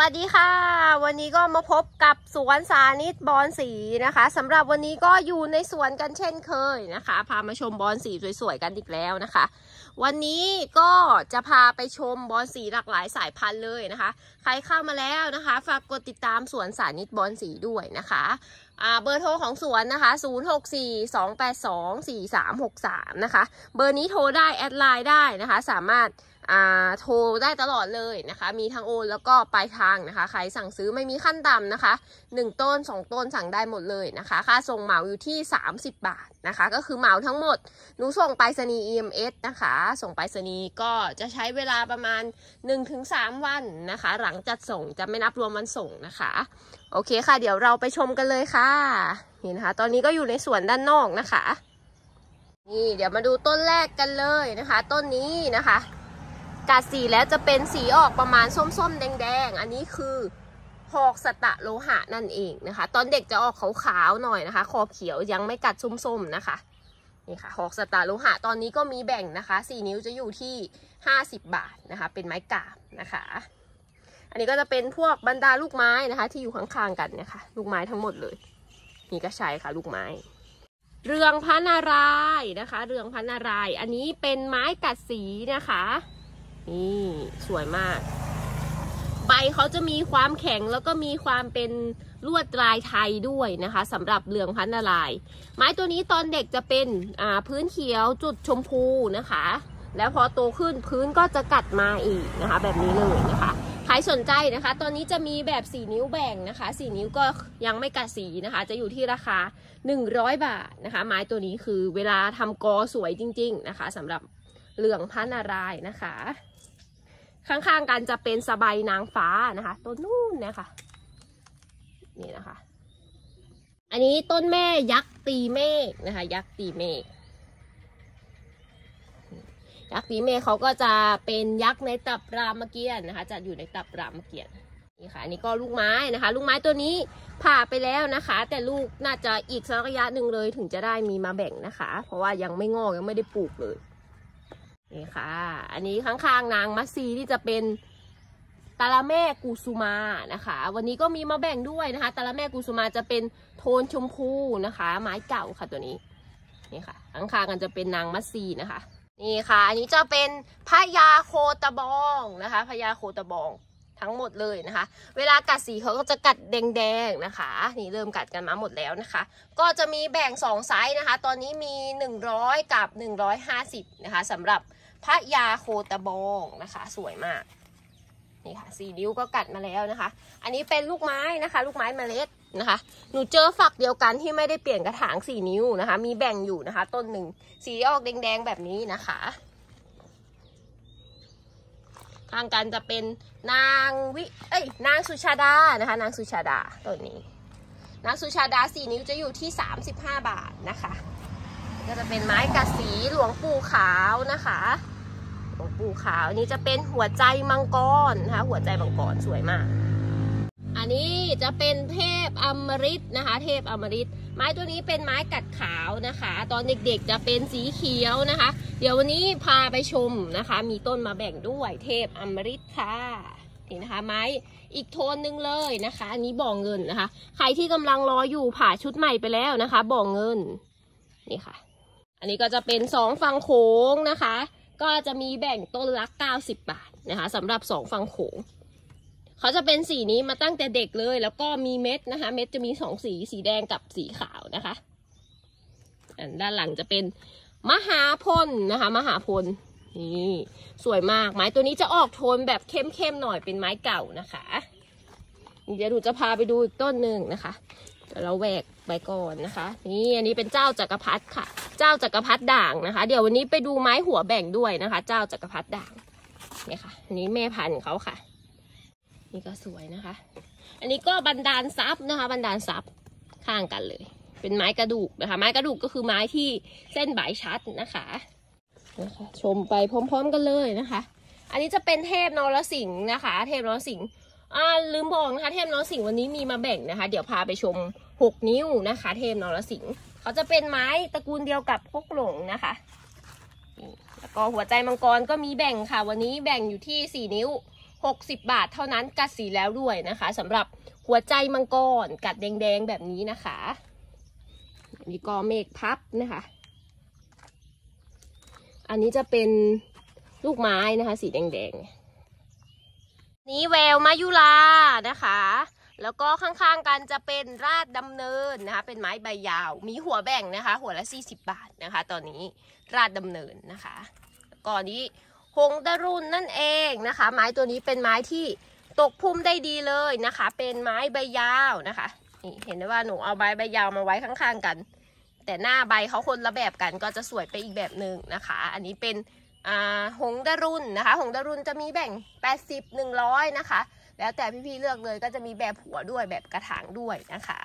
วัสดีค่ะ วันนี้ก็มาพบกับสวนสานิตบอนสีนะคะสำหรับวันนี้ก็อยู่ในสวนกันเช่นเคยนะคะ พามาชมบอนสีสวยๆกันอีกแล้วนะคะ วันนี้ก็จะพาไปชมบอนสีหลากหลายสายพันธุ์เลยนะคะ ใครเข้ามาแล้วนะคะ ฝากกดติดตามสวนสานิตบอนสีด้วยนะคะ เบอร์โทรของสวนนะคะ0642824363นะคะ เบอร์นี้โทรได้แอดไลน์ได้นะคะ สามารถโทรได้ตลอดเลยนะคะ มีทางโอนแล้วก็ปลายทางนะคะ ใครสั่งซื้อไม่มีขั้นต่ำนะคะ 1 ต้น2ต้นสั่งได้หมดเลยนะคะ ค่าส่งเหมาอยู่ที่ 30 บาทนะคะ ก็คือเหมาทั้งหมด หนูส่งไปสนี EMS นะคะ ส่งไปสนีก็จะใช้เวลาประมาณ 1-3 วันนะคะ หลังจัดส่งจะไม่นับรวมวันส่งนะคะ โอเคค่ะ เดี๋ยวเราไปชมกันเลยค่ะ เห็นคะ ตอนนี้ก็อยู่ในสวนด้านนอกนะคะ นี่เดี๋ยวมาดูต้นแรกกันเลยนะคะ ต้นนี้นะคะกาดสีแล้วจะเป็นสีออกประมาณส้มๆ แดง ๆ อันนี้คือหอกสตะโลหะนั่นเองนะคะ ตอนเด็กจะออกขาวๆหน่อยนะคะ ขอบเขียวยังไม่กัดส้มๆนะคะนี่ค่ะ หอกสตาโลหะตอนนี้ก็มีแบ่งนะคะ4นิ้วจะอยู่ที่50บาทนะคะ เป็นไม้กาบนะคะ อันนี้ก็จะเป็นพวกบรรดาลูกไม้นะคะ ที่อยู่ข้างๆกันเนี่ยค่ะลูกไม้ทั้งหมดเลยนี่ก็ใช่ค่ะ ลูกไม้ เรืองพระนารายนะคะ เรืองพระนารายอันนี้เป็นไม้กัดสีนะคะนี่สวยมาก ใบเขาจะมีความแข็งแล้วก็มีความเป็นลวดลายไทยด้วยนะคะสำหรับเหลืองพันนาลาย ไม้ตัวนี้ตอนเด็กจะเป็นพื้นเขียวจุดชมพูนะคะ แล้วพอโตขึ้นพื้นก็จะกัดมาอีกนะคะ แบบนี้เลยนะคะใครสนใจนะคะ ตอนนี้จะมีแบบสี่นิ้วแบ่งนะคะสี่นิ้วก็ยังไม่กัดสีนะคะ จะอยู่ที่ราคา 100 บาทนะคะไม้ตัวนี้คือเวลาทำกอสวยจริงๆ นะคะสำหรับเหลืองพันนาลายนะคะข้างๆกันจะเป็นสบายนางฟ้านะคะ ต้นนู่นเนี่ยค่ะนี่นะคะ อันนี้ต้นแม่ยักษ์ตีเมฆนะคะ ยักษ์ตีเมฆยักษ์ตีเมฆเขาก็จะเป็นยักษ์ในตับรามเกียรตินะคะ จะอยู่ในตับรามเกียรตินี่ค่ะอันนี้ก็ลูกไม้นะคะ ลูกไม้ตัวนี้ผ่าไปแล้วนะคะ แต่ลูกน่าจะอีกสักระยะหนึ่งเลยถึงจะได้มีมาแบ่งนะคะ เพราะว่ายังไม่งอกยังไม่ได้ปลูกเลยนี่ค่ะ อันนี้ข้างๆนางมัสซีที่จะเป็นตาลาแม่กูซูมานะคะ วันนี้ก็มีมาแบ่งด้วยนะคะ ตาลาแม่กูซูมาจะเป็นโทนชมพูนะคะ ไม้เก่าค่ะตัวนี้ นี่ค่ะ ข้างๆกันจะเป็นนางมัสซีนะคะ นี่ค่ะ อันนี้จะเป็นพญาโคตะบองนะคะ พญาโคตะบองทั้งหมดเลยนะคะ เวลากัดสีเขาก็จะกัดแดงๆ นะคะ นี่เริ่มกัดกันมาหมดแล้วนะคะ ก็จะมีแบ่ง2ไซส์นะคะ ตอนนี้มี 100 กับ 150 นะคะสำหรับพระยาโคตะบองนะคะ สวยมากนี่ค่ะ สีนิ้วก็กัดมาแล้วนะคะ อันนี้เป็นลูกไม้นะคะ ลูกไม้เมล็ดนะคะ หนูเจอฝักเดียวกันที่ไม่ได้เปลี่ยนกระถางสีนิ้วนะคะ มีแบ่งอยู่นะคะ ต้นหนึ่งสีออกแดงๆแบบนี้นะคะทางการจะเป็นนางวิเอ้ยนางสุชาดานะคะ นางสุชาดาตัวนี้ นางสุชาดาสี่นิ้วจะอยู่ที่ 35 บาทนะคะ ก็จะเป็นไม้กระสีหลวงปู่ขาวนะคะ หลวงปู่ขาวนี้จะเป็นหัวใจมังกรนะคะ หัวใจมังกรสวยมากอันนี้จะเป็นเทพอมฤตนะคะเทพอมฤตไม้ตัวนี้เป็นไม้กัดขาวนะคะ ตอนเด็กๆจะเป็นสีเขียวนะคะ เดี๋ยววันนี้พาไปชมนะคะมีต้นมาแบ่งด้วยเทพอมฤตค่ะนี่นะคะไม้อีกโทนนึงเลยนะคะอันนี้บ่องเงินนะคะใครที่กำลังรออยู่ผ่าชุดใหม่ไปแล้วนะคะบ่องเงินนี่ค่ะอันนี้ก็จะเป็นสองฟังโขงนะคะก็จะมีแบ่งต้นละเก้าสิบบาทนะคะสำหรับสองฟังโขงเขาจะเป็นสีนี้มาตั้งแต่เด็กเลย แล้วก็มีเม็ดนะคะ เม็ดจะมีสองสีสีแดงกับสีขาวนะคะอันด้านหลังจะเป็นมหาพลนะคะ มหาพลนี่สวยมากไม้ตัวนี้จะออกโทนแบบเข้มๆหน่อยเป็นไม้เก่านะคะเดี๋ยวหนูจะพาไปดูอีกต้นหนึ่งนะคะเดี๋ยวเราแหวกไปก่อนนะคะนี่อันนี้เป็นเจ้าจักรพรรดิค่ะ เจ้าจักรพรรดิด่างนะคะ เดี๋ยววันนี้ไปดูไม้หัวแบ่งด้วยนะคะ เจ้าจักรพรรดิด่างเนี่ยค่ะนนี้แม่พันธุ์เขาค่ะนี่ก็สวยนะคะ อันนี้ก็บันดาลซับนะคะ บันดาลซับข้างกันเลย เป็นไม้กระดูกนะคะ ไม้กระดูกก็คือไม้ที่เส้นใบชัดนะคะ นะคะ ชมไปพร้อมๆกันเลยนะคะ อันนี้จะเป็นเทพนรสิงห์นะคะ เทพนรสิงห์ลืมบอกนะคะเทพนรสิงห์วันนี้มีมาแบ่งนะคะ เดี๋ยวพาไปชมหกนิ้วนะคะ เทพนรสิงห์เขาจะเป็นไม้ตระกูลเดียวกับพวกหลงนะคะ แล้วก็หัวใจมังกรก็มีแบ่งค่ะ วันนี้แบ่งอยู่ที่สี่นิ้ว60 บาท เท่านั้น กัด สีแล้วด้วยนะคะสำหรับหัวใจมังกรกัดแดงๆแบบนี้นะคะนี่ก็เมฆพับนะคะ อันนี้จะเป็นลูกไม้นะคะ สีแดงๆนี้แววมายุลานะคะ แล้วก็ข้าง ๆกันจะเป็นราดดำเนินนะคะ เป็นไม้ใบยาว มีหัวแบ่งนะคะ หัวละ40 บาทนะคะ ตอนนี้ราดดำเนินนะคะก่อนนี้หงดรุนนั่นเองนะคะ ไม้ตัวนี้เป็นไม้ที่ตกพุ่มได้ดีเลยนะคะเป็นไม้ใบยาวนะคะนี่เห็นได้ว่าหนูเอาใบใบยาวมาไว้ข้าง ๆกัน แต่หน้าใบเขาคนละแบบกันก็จะสวยไปอีกแบบหนึ่งนะคะ อันนี้เป็นหงดรุนนะคะ หงดรุนจะมีแบ่ง 80 100 นะคะ แล้วแต่พี่ๆเลือกเลยก็จะมีแบบหัวด้วยแบบกระถางด้วยนะคะ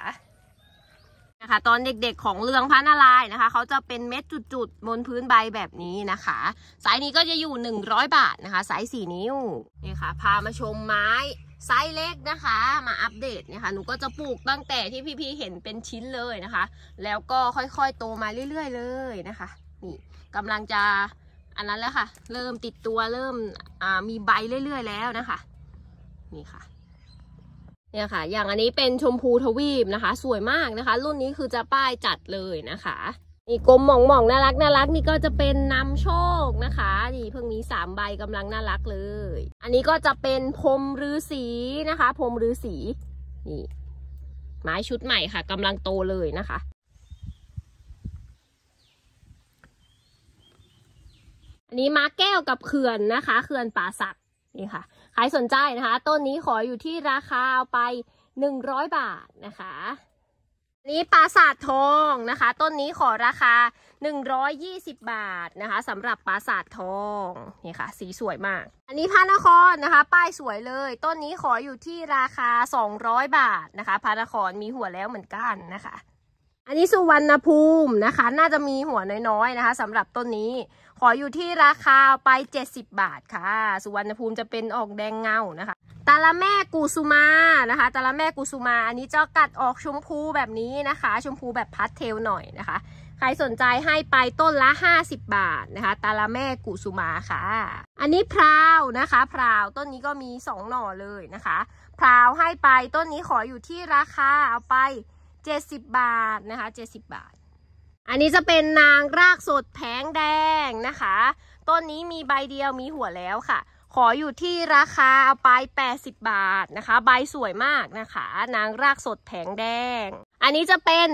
นะคะตอนเด็กๆของเรืองพระนารายนะคะเขาจะเป็นเม็ดจุด ๆบนพื้นใบแบบนี้นะคะสายนี้ก็จะอยู่ 100 บาทนะคะสาย่นิ้วนี่ค่ะ พามาชมไม้ ไซส์เล็กนะคะ มาอัปเดตนะคะหนูก็จะปลูกตั้งแต่ที่พี่ๆเห็นเป็นชิ้นเลยนะคะ แล้วก็ค่อยๆโตมาเรื่อยๆ เลยนะคะ นี่กำลังจะอันนั้นแล้วค่ะ เริ่มติดตัวเริ่มมีใบเรื่อยๆแล้วนะคะ นี่ค่ะเนี่ยค่ะ อย่างอันนี้เป็นชมพูทวีปนะคะ สวยมากนะคะ รุ่นนี้คือจะป้ายจัดเลยนะคะ นี่กลมหมองหมองน่ารักน่ารักนี่ก็จะเป็นนำโชคนะคะ นี่เพิ่งมีสามใบกำลังน่ารักเลย อันนี้ก็จะเป็นพรมฤาษีนะคะพรมฤาษีนี่ ไม้ชุดใหม่ค่ะ กำลังโตเลยนะคะ อันนี้ม้าแก้วกับเขื่อนนะคะเขื่อนป่าสักนี่ค่ะใครสนใจนะคะต้นนี้ขออยู่ที่ราคาไปหนึ่งร้อยบาทนะคะนี้ปราสาททองนะคะ ต้นนี้ขอราคาหนึ่งร้อยยี่สิบาทนะคะสำหรับปราสาททองนี่ค่ะ สีสวยมาก อันนี้พระนครนะคะ ป้ายสวยเลย ต้นนี้ขออยู่ที่ราคาสองร้อยบาทนะคะพระนครมีหัวแล้วเหมือนกันนะคะอันนี้สุวรรณภูมินะคะ น่าจะมีหัวน้อยๆนะคะสำหรับต้นนี้ ขออยู่ที่ราคาไป 70 บาทค่ะ สุวรรณภูมิจะเป็นออกแดงเงานะคะตาละแม่กูสุมานะคะตาละแม่กูสุมาอันนี้จะกัดออก ชมพูแบบนี้นะคะชมพูแบบพัดเทลหน่อยนะคะ ใครสนใจให้ไปต้นละ50 บาทนะคะตาละแม่กูสุมาค่ะ อันนี้พราวนะคะพราวต้นนี้ก็มี2หน่อเลยนะคะพราวให้ไปต้นนี้ขออยู่ที่ราคาเอาไป70บาทนะคะ70บาท อันนี้จะเป็นนางรากสดแผงแดงนะคะ ต้นนี้มีใบเดียวมีหัวแล้วค่ะ ขออยู่ที่ราคาเอาไป80 บาทนะคะ ใบสวยมากนะคะ นางรากสดแผงแดง อันนี้จะเป็น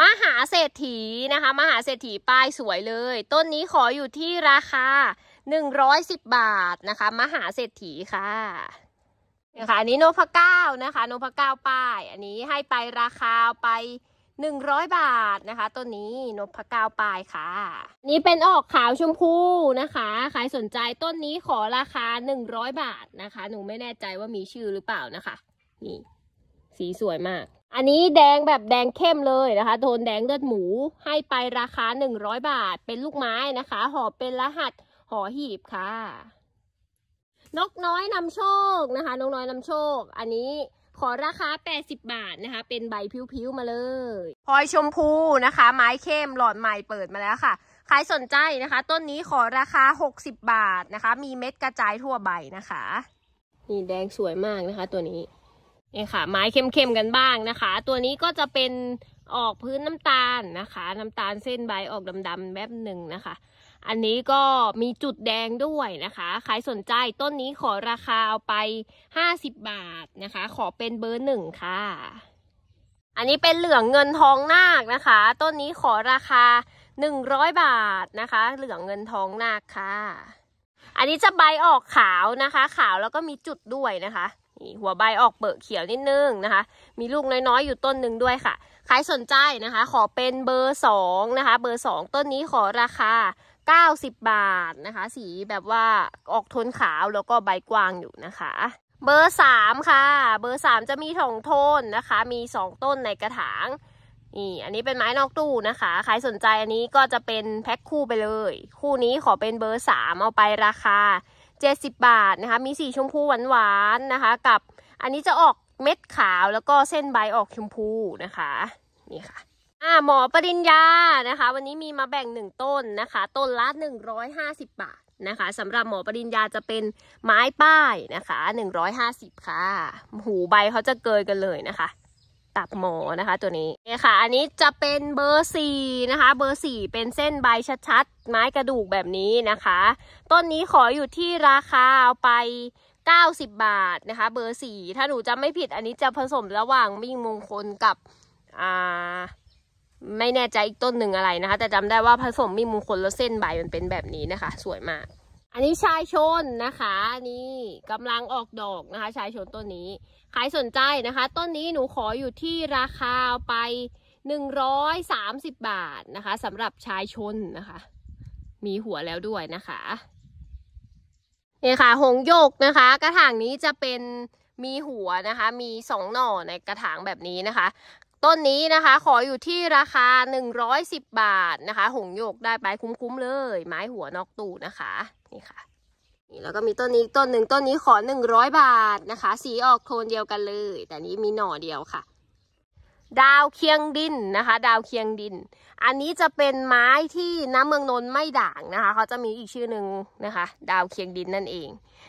มหาเศรษฐีนะคะ มหาเศรษฐีป้ายสวยเลย ต้นนี้ขออยู่ที่ราคา 110 บาทนะคะ มหาเศรษฐีค่ะเนี่ยค่ะอันนี้โนพะเก้านะคะโนพะเก้าป้ายอันนี้ให้ไปราคาไปหนึ่งร้อยบาทนะคะต้นนี้นพะเก้าปลายค่ะ นี่เป็นออกขาวชมพูนะคะใครสนใจต้นนี้ขอราคาหนึ่งร้อยบาทนะคะหนูไม่แน่ใจว่ามีชื่อหรือเปล่านะคะ นี่ สีสวยมาก อันนี้แดงแบบแดงเข้มเลยนะคะ โทนแดงเลือดหมูให้ไปราคาหนึ่งร้อยบาทเป็นลูกไม้นะคะห่อเป็นรหัสห่อหีบค่ะนกน้อยนำโชคนะคะ นกน้อยนำโชค อันนี้ขอราคา 80 บาทนะคะ เป็นใบพิ้วๆมาเลยพลอยชมพูนะคะ ไม้เข้มหลอดใหม่เปิดมาแล้วค่ะใครสนใจนะคะ ต้นนี้ขอราคา 60 บาทนะคะ มีเม็ดกระจายทั่วใบนะคะนี่แดงสวยมากนะคะ ตัวนี้นี่ค่ะไม้เข้มๆกันบ้างนะคะ ตัวนี้ก็จะเป็นออกพื้นน้ำตาลนะคะน้ำตาลเส้นใบออกดำๆแบบหนึ่งนะคะอันนี้ก็มีจุดแดงด้วยนะคะ ใครสนใจต้นนี้ขอราคาเอาไป 50 บาทนะคะ ขอเป็นเบอร์หนึ่งค่ะ อันนี้เป็นเหลืองเงินทองนาคนะคะ ต้นนี้ขอราคา 100 บาทนะคะ เหลืองเงินทองนาคค่ะ อันนี้จะใบออกขาวนะคะ ขาวแล้วก็มีจุดด้วยนะคะ นี่หัวใบออกเปิดเขียวนิดนึงนะคะ มีลูกน้อยๆ อยู่ต้นหนึ่งด้วยค่ะ ใครสนใจนะคะ ขอเป็นเบอร์สองนะคะ เบอร์สองต้นนี้ขอราคา90 บาทนะคะ สีแบบว่าออกทนขาวแล้วก็ใบกว้างอยู่นะคะ เบอร์สามค่ะ เบอร์สามจะมีถองโทนนะคะ มีสองต้นในกระถางนี่อันนี้เป็นไม้นอกตู้นะคะใครสนใจอันนี้ก็จะเป็นแพ็คคู่ไปเลย คู่นี้ขอเป็นเบอร์สามเอาไปราคา70 บาทนะคะ มีสีชมพูหวานๆนะคะ กับอันนี้จะออกเม็ดขาวแล้วก็เส้นใบออกชมพูนะคะ นี่ค่ะอ่าหมอปริญญานะคะ วันนี้มีมาแบ่งหนึ่งต้นนะคะ ต้นละหนึ่งร้อยห้าสิบบาทนะคะสำหรับหมอปริญญาจะเป็นไม้ป้ายนะคะหนึ่งร้อยห้าสิบค่ะ หูใบเขาจะเกยกันเลยนะคะ ตับหมอนะคะ ตัวนี้เนี่ยค่ะ อันนี้จะเป็นเบอร์สี่นะคะ เบอร์สี่เป็นเส้นใบชัดๆ ไม้กระดูกแบบนี้นะคะ ต้นนี้ขออยู่ที่ราคาเอาไปเก้าสิบบาทนะคะ เบอร์สี่ถ้าหนูจะไม่ผิดอันนี้จะผสมระหว่างมิ่งมงคลกับอ่าไม่แน่ใจอีกต้นหนึ่งอะไรนะคะแต่จำได้ว่าผสมมีมงคลแล้วเส้นใบมันเป็นแบบนี้นะคะ สวยมาก อันนี้ชายชนนะคะนี่กำลังออกดอกนะคะ ชายชนต้นนี้ ใครสนใจนะคะ ต้นนี้หนูขออยู่ที่ราคาไปหนึ่งร้อยสามสิบบาทนะคะสำหรับชายชนนะคะ มีหัวแล้วด้วยนะคะนี่ค่ะ หงยกนะคะ กระถางนี้จะเป็นมีหัวนะคะ มีสองหน่อในกระถางแบบนี้นะคะต้นนี้นะคะขออยู่ที่ราคา 110 บาทนะคะ หงโยกได้ไปคุ้มๆ เลย ไม้หัวนอกตูนะคะ นี่ค่ะนี่แล้วก็มีต้นนี้ต้นหนึ่งต้นนี้ขอ 100 บาทนะคะ สีออกโทนเดียวกันเลย แต่นี้มีหน่อเดียวค่ะ ดาวเคียงดินนะคะ ดาวเคียงดิน อันนี้จะเป็นไม้ที่น้ำเมืองนนไม่ด่างนะคะเขาจะมีอีกชื่อหนึ่งนะคะ ดาวเคียงดินนั่นเอง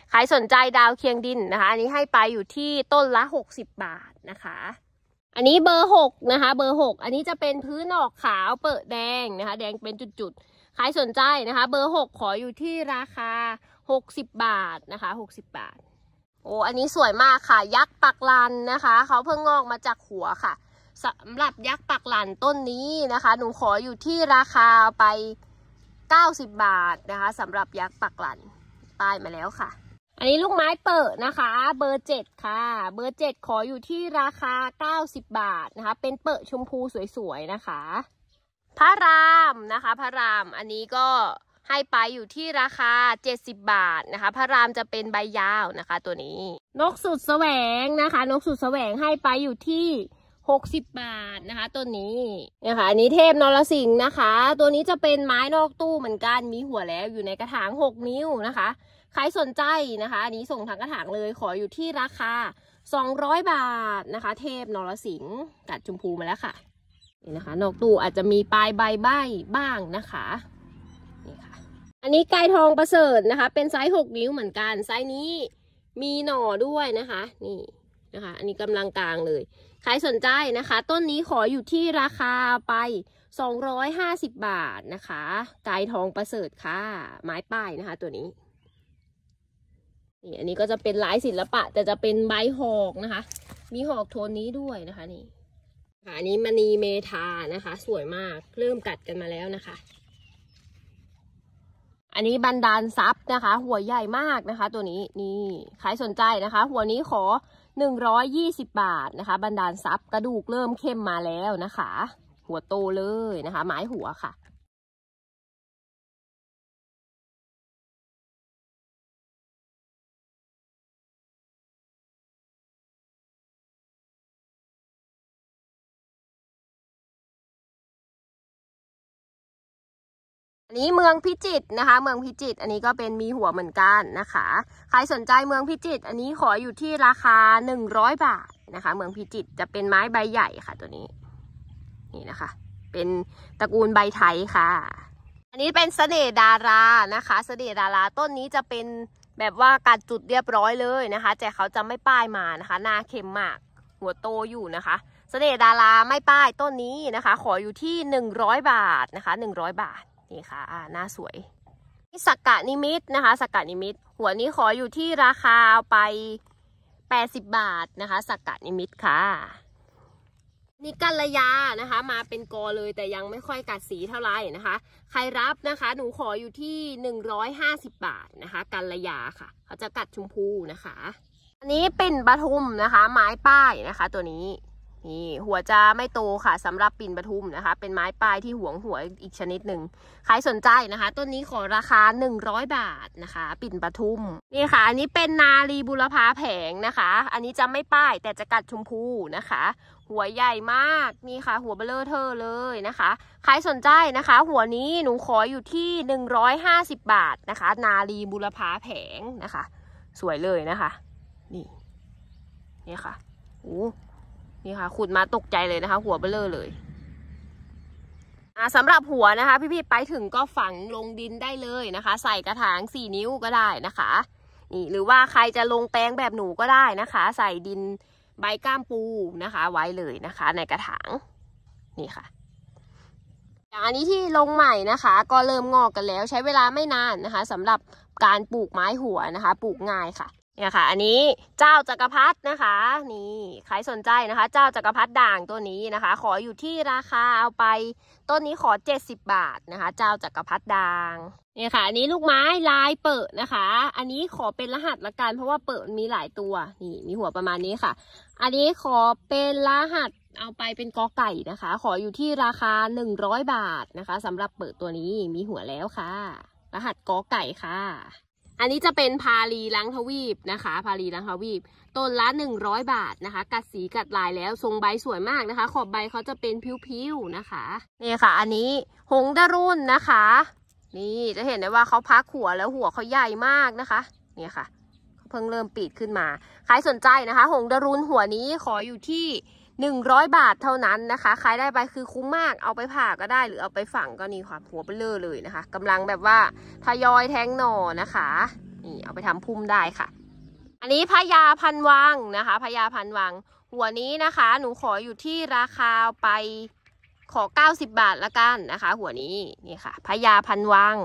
ใครสนใจดาวเคียงดินนะคะ อันนี้ให้ไปอยู่ที่ต้นละ 60 บาทนะคะอันนี้เบอร์หกนะคะ เบอร์หกอันนี้จะเป็นพื้นออกขาวเปิดแดงนะคะ แดงเป็นจุดๆใครสนใจนะคะ เบอร์หกขออยู่ที่ราคาหกสิบบาทนะคะหกสิบบาท โอ้อันนี้สวยมากค่ะ ยักษ์ปักลันนะคะเขาเพิ่งงอกมาจากหัวค่ะสำหรับยักษ์ปักหลันต้นนี้นะคะหนูขออยู่ที่ราคาไป90บาทนะคะสำหรับยักษ์ปักหลันตายมาแล้วค่ะอันนี้ลูกไม้เปิดนะคะ เบอร์เจ็ดค่ะ เบอร์เจ็ดขออยู่ที่ราคาเก้าสิบบาทนะคะ เป็นเปิดชมพูสวยๆนะคะพระรามนะคะพระรามอันนี้ก็ให้ไปอยู่ที่ราคาเจ็ดสิบาทนะคะพระรามจะเป็นใบยาวนะคะ ตัวนี้ นกสุดแสวงนะคะ นกสุดแสวงให้ไปอยู่ที่หกสิบบาทนะคะต้นนี้เนี่ยค่ะอันนี้เทพนรสิงห์นะคะ ตัวนี้จะเป็นไม้นอกตู้เหมือนกันมีหัวแล้วอยู่ในกระถางหกนิ้วนะคะใครสนใจนะคะอันนี้ส่งทางกระถางเลยขออยู่ที่ราคาสองร้อยบาทนะคะ เทพนรสิงห์กัดชมพูมาแล้วค่ะนี่นะคะ นอกตู้อาจจะมีปลายใบใบบ้างนะคะนี่ค่ะอันนี้ไก่ทองประเสริฐนะคะ เป็นไซส์หกนิ้วเหมือนกันไซส์นี้มีหน่อด้วยนะคะ นี่นะคะ อันนี้กำลังกลางเลยใครสนใจนะคะ ต้นนี้ขออยู่ที่ราคาไป 250 บาทนะคะ กายทองประเสริฐค่ะ ไม้ป้ายนะคะ ตัวนี้นี่อันนี้ก็จะเป็นลายศิลปะ แต่จะเป็นใบหอกนะคะ มีหอกโทนนี้ด้วยนะคะ นี่อันนี้มณีเมทานะคะสวยมาก เริ่มกัดกันมาแล้วนะคะ อันนี้บันดาลซับนะคะ หัวใหญ่มากนะคะ ตัวนี้นี่ใครสนใจนะคะ หัวนี้ขอ120 บาทนะคะบรรดาลซับกระดูกเริ่มเข้มมาแล้วนะคะ หัวโตเลยนะคะไม้หัวค่ะนี้เมืองพิจิตรนะคะเมืองพิจิตรอันนี้ก็เป็นมีหัวเหมือนกันนะคะ ใครสนใจเมืองพิจิตรอันนี้ขออยู่ที่ราคา 100 บาทนะคะ เมืองพิจิตรจะเป็นไม้ใบใหญ่ค่ะตัวนี้นี่นะคะ เป็นตระกูลใบไทยค่ะ อันนี้เป็นเสน่ดารานะคะเสน่ดาราต้นนี้จะเป็นแบบว่าการจุดเรียบร้อยเลยนะคะ แต่เขาจะไม่ป้ายมานะคะ หน้าเข็มมากหัวโตอยู่นะคะสเสน่ดาราไม่ป้ายต้นนี้นะคะ ขออยู่ที่ 100 บาทนะคะ 100 บาทนี่ค่ะอ่าหน้าสวยสักกะนิมิตนะคะสักกะนิมิต หัวนี้ขออยู่ที่ราคาไป 80 บาทนะคะสักกะนิมิตค่ะ นี่กัลยา นะคะ มาเป็นกอเลยแต่ยังไม่ค่อยกัดสีเท่าไหร่นะคะ ใครรับนะคะ หนูขออยู่ที่ 150 บาทนะคะ กัลยาค่ะเขาจะกัดชมพูนะคะ อันนี้เป็นปทุมนะคะ ไม้ป้ายนะคะ ตัวนี้นี่หัวจะไม่โตค่ะสำหรับปิ่นปทุมนะคะ เป็นไม้ปลายที่หวงหัวอีกชนิดหนึ่งใครสนใจนะคะต้นนี้ขอราคา 100 บาทนะคะ ปิ่นปทุม นี่ค่ะอันนี้เป็นนาลีบุรพาแผงนะคะ อันนี้จะไม่ป้ายแต่จะกัดชมพูนะคะ หัวใหญ่มากนี่ค่ะ หัวเบลเลอร์เธอเลยนะคะใครสนใจนะคะ หัวนี้หนูขออยู่ที่ 150 บาทนะคะ นาลีบุรพาแผงนะคะ สวยเลยนะคะ นี่นี่ค่ะโอ้นี่ค่ะขุดมาตกใจเลยนะคะ หัวเบลอเลยอ่าสำหรับหัวนะคะ พี่ๆไปถึงก็ฝังลงดินได้เลยนะคะ ใส่กระถางสี่นิ้วก็ได้นะคะนี่หรือว่าใครจะลงแปลงแบบหนูก็ได้นะคะ ใส่ดินใบก้ามปูนะคะ ไว้เลยนะคะในกระถางนี่ค่ะอย่างอันนี้ที่ลงใหม่นะคะ ก็เริ่มงอกกันแล้ว ใช้เวลาไม่นานนะคะสำหรับการปลูกไม้หัวนะคะ ปลูกง่ายค่ะเนี่ยค่ะ อันนี้เจ้าจักรพรรดินะคะ นี่ใครสนใจนะคะ เจ้าจักรพรรดิด่างตัวนี้นะคะ ขออยู่ที่ราคาเอาไป ต้นนี้ขอ70บาทนะคะ เจ้าจักรพรรดิด่าง เนี่ยค่ะ อันนี้ลูกไม้ลายเปิดนะคะ อันนี้ขอเป็นรหัสละกัน เพราะว่าเปิดมีหลายตัว นี่มีหัวประมาณนี้ค่ะ อันนี้ขอเป็นรหัสเอาไปเป็นกอไก่นะคะ ขออยู่ที่ราคา100บาทนะคะสำหรับเปิดตัวนี้มีหัวแล้วค่ะ รหัสกอไก่ค่ะอันนี้จะเป็นพาลีล้างทวีปนะคะ พาลีล้างทวีปต้นละ100 บาทนะคะ กัดสีกัดลายแล้วทรงใบสวยมากนะคะ ขอบใบเขาจะเป็นพิ้วๆนะคะนี่ค่ะ อันนี้หงดารุ่นนะคะ นี่จะเห็นได้ว่าเขาพักหัวแล้วหัวเขาใหญ่มากนะคะนี่ค่ะเพิ่งเริ่มปีดขึ้นมาใครสนใจนะคะ หงดารุ่นหัวนี้ขออยู่ที่100 บาทเท่านั้นนะคะขายได้ไปคือคุ้มมากเอาไปผ่าก็ได้ หรือเอาไปฝังก็นี่ความหัวเบลอเลยนะคะ กำลังแบบว่าทยอยแทงหน่อนะคะนี่เอาไปทำพุ่มได้ค่ะ อันนี้พญาพันวังนะคะพญาพันวัง หัวนี้นะคะ หนูขออยู่ที่ราคาไปขอ 90 บาทละกันนะคะ หัวนี้นี่ค่ะพญาพันวัง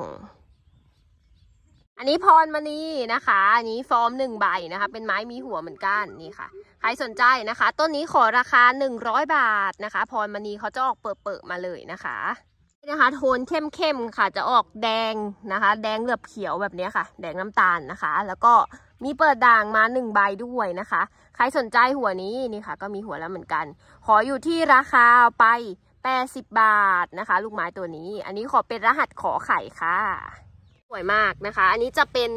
อันนี้พรมณีนะคะ อันนี้ฟอร์มหนึ่งใบนะคะ เป็นไม้มีหัวเหมือนกันนี่ค่ะใครสนใจนะคะ ต้นนี้ขอราคา 100 บาทนะคะ พรมณีเขาจะออกเปิดๆมาเลยนะคะนะคะโทนเข้มๆค่ะจะออกแดงนะคะ แดงเหลือบเขียวแบบนี้ค่ะ แดงน้ำตาลนะคะ แล้วก็มีเปิดด่างมาหนึ่งใบด้วยนะคะ ใครสนใจหัวนี้นี่ค่ะ ก็มีหัวแล้วเหมือนกัน ขออยู่ที่ราคาไป 80 บาทนะคะ ลูกไม้ตัวนี้ อันนี้ขอเป็นรหัสขอไข่ค่ะสวยมากนะคะ อันนี้จะเป็น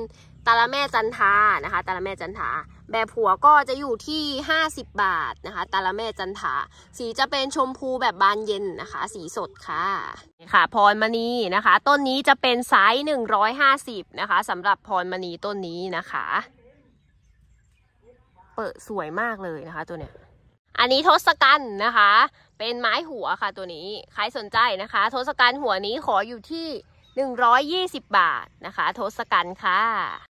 ตาละแม่จันทานะคะตาละแม่จันทา แบบหัวก็จะอยู่ที่ 50 บาทนะคะตาละแม่จันทา สีจะเป็นชมพูแบบบานเย็นนะคะ สีสดค่ะ ค่ะ พรมณีนะคะ ต้นนี้จะเป็นไซส์150นะคะสำหรับพรมณีต้นนี้นะคะ เปิดสวยมากเลยนะคะ ตัวเนี้ย อันนี้ทศกัณฐ์นะคะ เป็นไม้หัวค่ะ ตัวนี้ ใครสนใจนะคะทศกัณฐ์หัวนี้ขออยู่ที่120 บาทนะคะ โทสกันค่ะ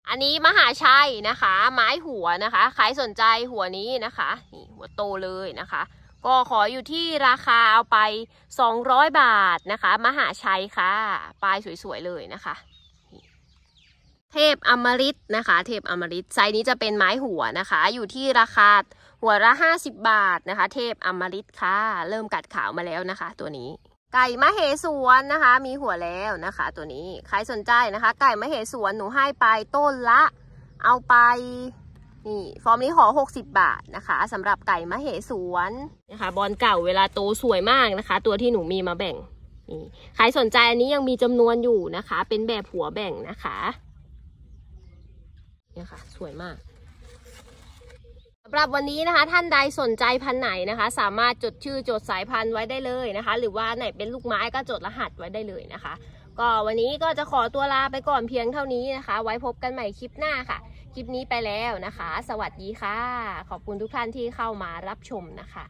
อันนี้มหาชัยนะคะ ไม้หัวนะคะใครสนใจหัวนี้นะคะนี่หัวโตเลยนะคะ ก็ขออยู่ที่ราคาเอาไป200 บาทนะคะ มหาชัยค่ะ ปลายสวย ๆ เลยนะคะ เทพอมริตนะคะ เทพอมริตไซ์นี้จะเป็นไม้หัวนะคะ อยู่ที่ราคาหัวละ 50 บาทนะคะ เทพอมริตค่ะ เริ่มกัดขาวมาแล้วนะคะ ตัวนี้ไก่มะเหสวนนะคะ มีหัวแล้วนะคะ ตัวนี้ใครสนใจนะคะ ไก่มะเหสวน หนูให้ไปต้นละเอาไปนี่ฟอร์มนี้ขอ 60 บาทนะคะสำหรับไก่มะเหสวนนะคะ บอลเก่าเวลาโตสวยมากนะคะ ตัวที่หนูมีมาแบ่งนี่ใครสนใจอันนี้ยังมีจำนวนอยู่นะคะ เป็นแบบหัวแบ่งนะคะเนี่ยค่ะสวยมากำหรับวันนี้นะคะ ท่านใดสนใจพันไหนนะคะ สามารถจดชื่อจดสายพันธุ์ไว้ได้เลยนะคะ หรือว่าไหนเป็นลูกไม้ก็จดรหัสไว้ได้เลยนะคะ ก็วันนี้ก็จะขอตัวลาไปก่อนเพียงเท่านี้นะคะ ไว้พบกันใหม่คลิปหน้าค่ะ คลิปนี้ไปแล้วนะคะ สวัสดีค่ะ ขอบคุณทุกท่านที่เข้ามารับชมนะคะ